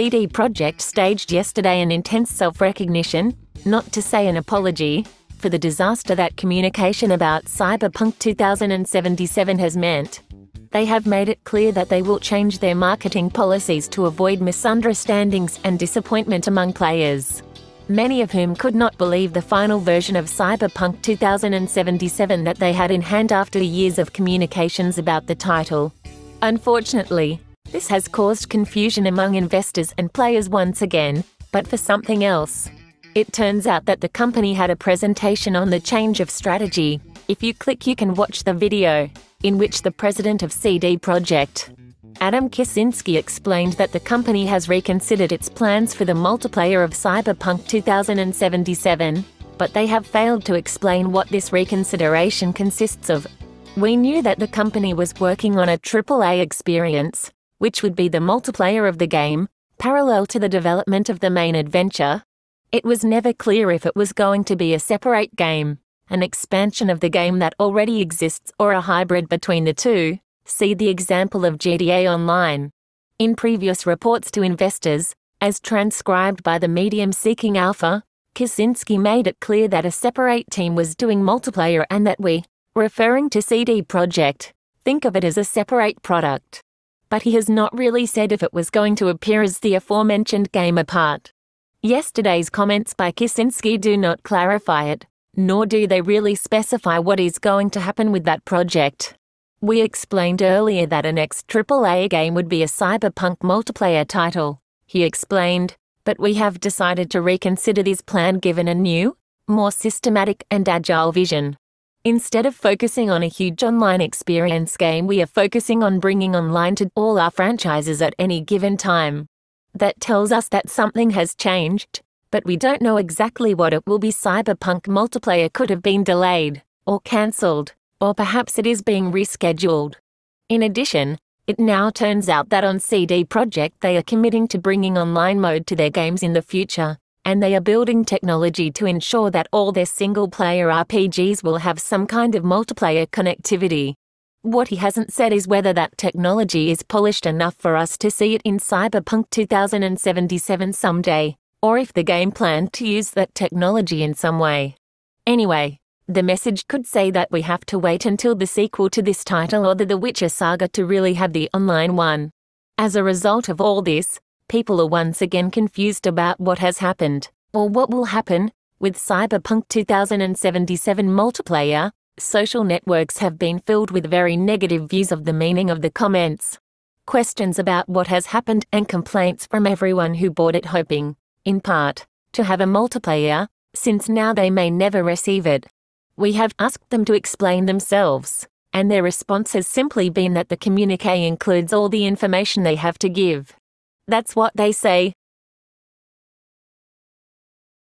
CD Projekt staged yesterday an intense self recognition, not to say an apology, for the disaster that communication about Cyberpunk 2077 has meant. They have made it clear that they will change their marketing policies to avoid misunderstandings and disappointment among players. Many of whom could not believe the final version of Cyberpunk 2077 that they had in hand after years of communications about the title. Unfortunately, this has caused confusion among investors and players once again, but for something else. It turns out that the company had a presentation on the change of strategy. If you click, you can watch the video, in which the president of CD Projekt, Adam Kicinski explained that the company has reconsidered its plans for the multiplayer of Cyberpunk 2077, but they have failed to explain what this reconsideration consists of. We knew that the company was working on a AAA experience, which would be the multiplayer of the game, parallel to the development of the main adventure. It was never clear if it was going to be a separate game, an expansion of the game that already exists, or a hybrid between the two. See the example of GDA Online. In previous reports to investors, as transcribed by the medium Seeking Alpha, Kaczynski made it clear that a separate team was doing multiplayer and that we, referring to CD Projekt, think of it as a separate product but he has not really said if it was going to appear as the aforementioned game apart. Yesterday's comments by Kisinski do not clarify it, nor do they really specify what is going to happen with that project. We explained earlier that an next AAA game would be a cyberpunk multiplayer title, he explained, but we have decided to reconsider this plan given a new, more systematic and agile vision. Instead of focusing on a huge online experience game, we are focusing on bringing online to all our franchises at any given time. That tells us that something has changed, but we don't know exactly what it will be. Cyberpunk multiplayer could have been delayed, or cancelled, or perhaps it is being rescheduled. In addition, it now turns out that on CD Projekt they are committing to bringing online mode to their games in the future and they are building technology to ensure that all their single-player RPGs will have some kind of multiplayer connectivity. What he hasn't said is whether that technology is polished enough for us to see it in Cyberpunk 2077 someday, or if the game planned to use that technology in some way. Anyway, the message could say that we have to wait until the sequel to this title or the The Witcher saga to really have the online one. As a result of all this, people are once again confused about what has happened, or what will happen, with Cyberpunk 2077 multiplayer. Social networks have been filled with very negative views of the meaning of the comments, questions about what has happened, and complaints from everyone who bought it, hoping, in part, to have a multiplayer, since now they may never receive it. We have asked them to explain themselves, and their response has simply been that the communique includes all the information they have to give. That's what they say.